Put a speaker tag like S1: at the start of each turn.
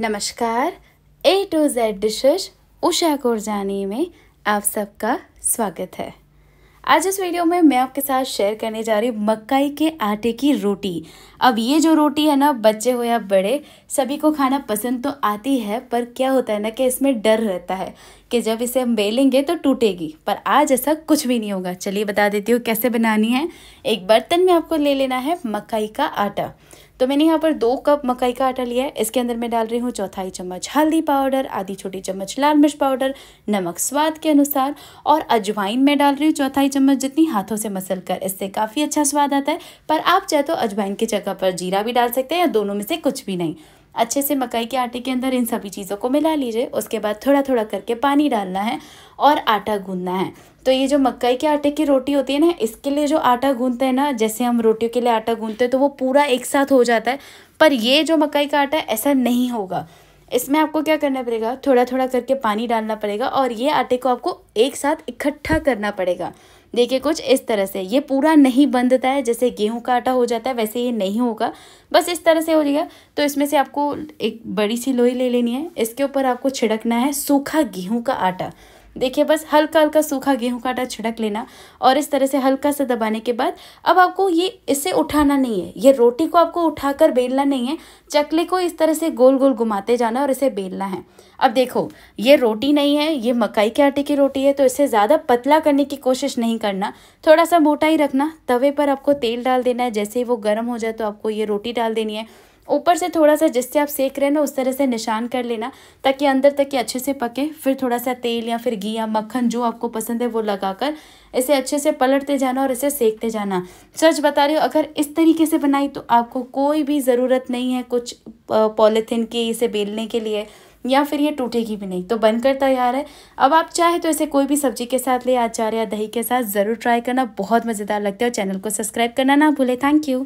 S1: नमस्कार A to Z dishes Usha Kurjani में आप सबका स्वागत है आज इस वीडियो में मैं आपके साथ शेयर करने जा रही हूँ मकई के आटे की रोटी अब ये जो रोटी है ना बच्चे हो या बड़े सभी को खाना पसंद तो आती है पर क्या होता है ना कि इसमें डर रहता है कि जब इसे हम बेलेंगे तो टूटेगी पर आज ऐसा कुछ भी नहीं होगा चलिए बता देती हूँ कैसे बनानी है एक बर्तन में आपको ले लेना है मकई का आटा तो मैंने यहाँ पर दो कप मकई का आटा लिया है इसके अंदर मैं डाल रही हूँ चौथाई चम्मच हल्दी पाउडर आधी छोटी चम्मच लाल मिर्च पाउडर नमक स्वाद के अनुसार और अजवाइन मैं डाल रही हूँ चौथाई चम्मच जितनी हाथों से मसल कर इससे काफ़ी अच्छा स्वाद आता है पर आप चाहे तो अजवाइन की जगह पर जीरा भी डाल सकते हैं या दोनों में से कुछ भी नहीं अच्छे से मकई के आटे के अंदर इन सभी चीज़ों को मिला लीजिए उसके बाद थोड़ा थोड़ा करके पानी डालना है और आटा गूंदना है तो ये जो मकई के आटे की रोटी होती है ना इसके लिए जो आटा गूंदते हैं ना जैसे हम रोटियों के लिए आटा गूंदते हैं तो वो पूरा एक साथ हो जाता है पर ये जो मकई का आटा है ऐसा नहीं होगा इसमें आपको क्या करना पड़ेगा थोड़ा थोड़ा करके पानी डालना पड़ेगा और ये आटे को आपको एक साथ इकट्ठा करना पड़ेगा देखिए कुछ इस तरह से ये पूरा नहीं बंधता है जैसे गेहूं का आटा हो जाता है वैसे ये नहीं होगा बस इस तरह से हो जाएगा तो इसमें से आपको एक बड़ी सी लोई ले लेनी है इसके ऊपर आपको छिड़कना है सूखा गेहूँ का आटा देखिए बस हल्का हल्का सूखा गेहूं का आटा छिड़क लेना और इस तरह से हल्का सा दबाने के बाद अब आपको ये इसे उठाना नहीं है ये रोटी को आपको उठाकर बेलना नहीं है चकले को इस तरह से गोल गोल घुमाते जाना और इसे बेलना है अब देखो ये रोटी नहीं है ये मकई के आटे की रोटी है तो इसे ज़्यादा पतला करने की कोशिश नहीं करना थोड़ा सा मोटा ही रखना तवे पर आपको तेल डाल देना है जैसे ही वो गर्म हो जाए तो आपको ये रोटी डाल देनी है ऊपर से थोड़ा सा जिससे आप सेक रहे हैं ना उस तरह से निशान कर लेना ताकि अंदर तक ये अच्छे से पके फिर थोड़ा सा तेल या फिर घी या मक्खन जो आपको पसंद है वो लगाकर इसे अच्छे से पलटते जाना और इसे सेकते जाना सच बता रही हूँ अगर इस तरीके से बनाई तो आपको कोई भी ज़रूरत नहीं है कुछ पॉलीथीन की इसे बेलने के लिए या फिर ये टूटेगी भी नहीं तो बनकर तैयार है अब आप चाहे तो इसे कोई भी सब्जी के साथ ले अचार या दही के साथ ज़रूर ट्राई करना बहुत मज़ेदार लगता है और चैनल को सब्सक्राइब करना ना भूले थैंक यू